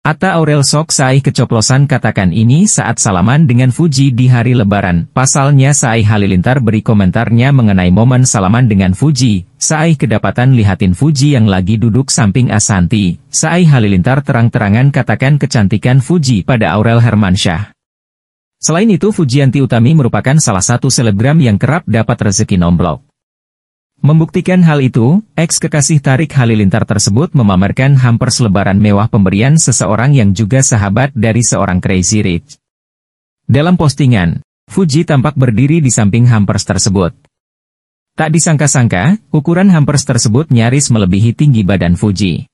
Ata Aurel Sok Sai kecoplosan katakan ini saat salaman dengan Fuji di hari lebaran. Pasalnya Sai Halilintar beri komentarnya mengenai momen salaman dengan Fuji. Sai kedapatan lihatin Fuji yang lagi duduk samping Asanti. Sai Halilintar terang-terangan katakan kecantikan Fuji pada Aurel Hermansyah. Selain itu Fujianti Utami merupakan salah satu selebgram yang kerap dapat rezeki nomblok. Membuktikan hal itu, eks kekasih Tarik Halilintar tersebut memamerkan hampers lebaran mewah pemberian seseorang yang juga sahabat dari seorang Crazy Rich. Dalam postingan, Fuji tampak berdiri di samping hampers tersebut. Tak disangka-sangka, ukuran hampers tersebut nyaris melebihi tinggi badan Fuji.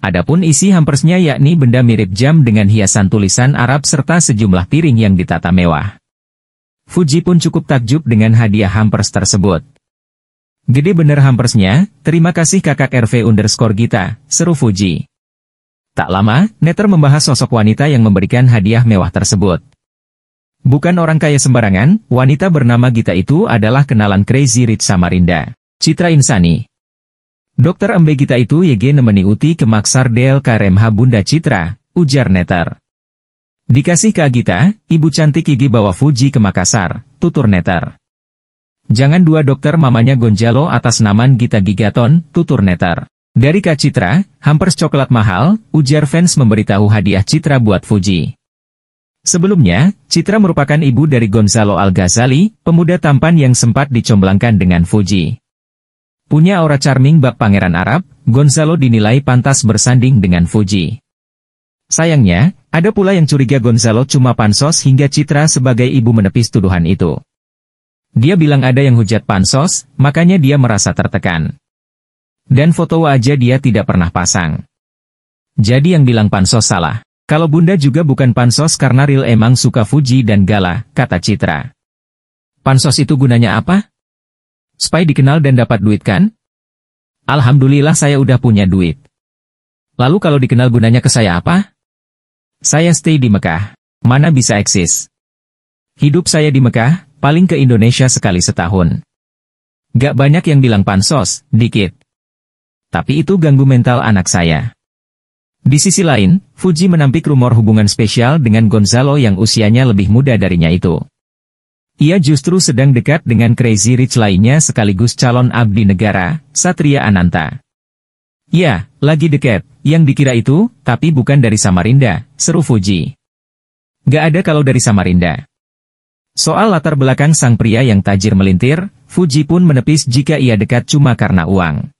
Adapun isi hampersnya yakni benda mirip jam dengan hiasan tulisan Arab serta sejumlah piring yang ditata mewah. Fuji pun cukup takjub dengan hadiah hampers tersebut. Gede bener hampersnya, terima kasih kakak RV underscore Gita, seru Fuji. Tak lama, Netter membahas sosok wanita yang memberikan hadiah mewah tersebut. Bukan orang kaya sembarangan, wanita bernama Gita itu adalah kenalan Crazy Rich Samarinda, Citra Insani. Dokter Embe Gita itu YG nemeni Uti ke Maksar Del Karemha Bunda Citra, ujar Netter. Dikasih ke Gita, ibu cantik Gigi bawa Fuji ke Makassar, tutur Netter. Jangan dua dokter mamanya Gonjalo atas naman Gita Gigaton, tutur netar. Dari Kak Citra, hampers coklat mahal, ujar fans memberitahu hadiah Citra buat Fuji. Sebelumnya, Citra merupakan ibu dari Gonzalo Al-Ghazali, pemuda tampan yang sempat dicomblangkan dengan Fuji. Punya aura charming bab pangeran Arab, Gonzalo dinilai pantas bersanding dengan Fuji. Sayangnya, ada pula yang curiga Gonzalo cuma pansos hingga Citra sebagai ibu menepis tuduhan itu. Dia bilang ada yang hujat pansos, makanya dia merasa tertekan. Dan foto aja dia tidak pernah pasang. Jadi yang bilang pansos salah. Kalau bunda juga bukan pansos karena Ril emang suka Fuji dan Gala, kata Citra. Pansos itu gunanya apa? Supaya dikenal dan dapat duit kan? Alhamdulillah saya udah punya duit. Lalu kalau dikenal gunanya ke saya apa? Saya stay di Mekah. Mana bisa eksis? Hidup saya di Mekah, paling ke Indonesia sekali setahun. Gak banyak yang bilang pansos, dikit. Tapi itu ganggu mental anak saya. Di sisi lain, Fuji menampik rumor hubungan spesial dengan Gonzalo yang usianya lebih muda darinya itu. Ia justru sedang dekat dengan Crazy Rich lainnya sekaligus calon abdi negara, Satria Ananta. Ya, lagi dekat, yang dikira itu, tapi bukan dari Samarinda, seru Fuji. Gak ada kalau dari Samarinda. Soal latar belakang sang pria yang tajir melintir, Fuji pun menepis jika ia dekat cuma karena uang.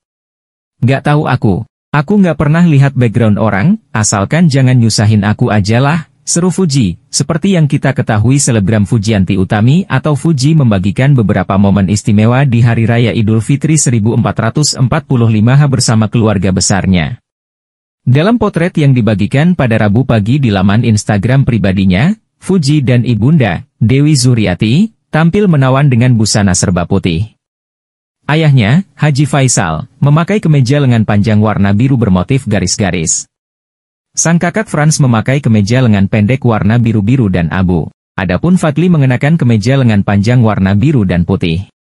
Gak tahu aku. Aku gak pernah lihat background orang, asalkan jangan nyusahin aku ajalah, seru Fuji. Seperti yang kita ketahui selebgram Fujianti Utami atau Fuji membagikan beberapa momen istimewa di Hari Raya Idul Fitri 1445 bersama keluarga besarnya. Dalam potret yang dibagikan pada Rabu pagi di laman Instagram pribadinya, Fuji dan Ibunda, Dewi Zuriati, tampil menawan dengan busana serba putih. Ayahnya, Haji Faisal, memakai kemeja lengan panjang warna biru bermotif garis-garis. Sang kakak Franz memakai kemeja lengan pendek warna biru-biru dan abu. Adapun Fadli mengenakan kemeja lengan panjang warna biru dan putih.